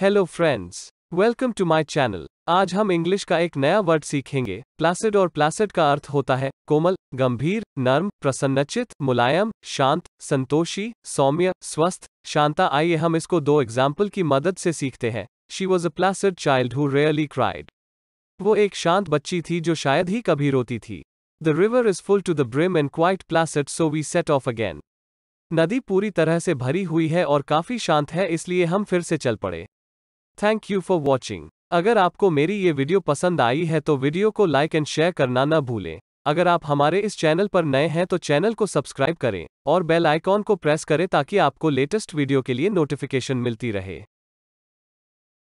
hello friends welcome to my channel आज हम English का एक नया वर्ड सीखेंगे प्लासिड और प्लासिड का अर्थ होता है कोमल गंभीर नर्म प्रसन्नचित मुलायम शांत संतोषी सौम्य स्वस्थ शांता आइए हम इसको दो एग्जाम्पल की मदद से सीखते हैं she was a placid child who rarely cried वो एक शांत बच्ची थी जो शायद ही कभी रोती थी the river is full to the brim and quite placid so we set off again नदी पूरी तरह से भरी हुई है और काफी शांत है इसलिए हम फिर से चल पड़े थैंक यू फॉर वॉचिंग अगर आपको मेरी ये वीडियो पसंद आई है तो वीडियो को लाइक एंड शेयर करना न भूलें अगर आप हमारे इस चैनल पर नए हैं तो चैनल को सब्सक्राइब करें और बेल आइकॉन को प्रेस करें ताकि आपको लेटेस्ट वीडियो के लिए नोटिफिकेशन मिलती रहे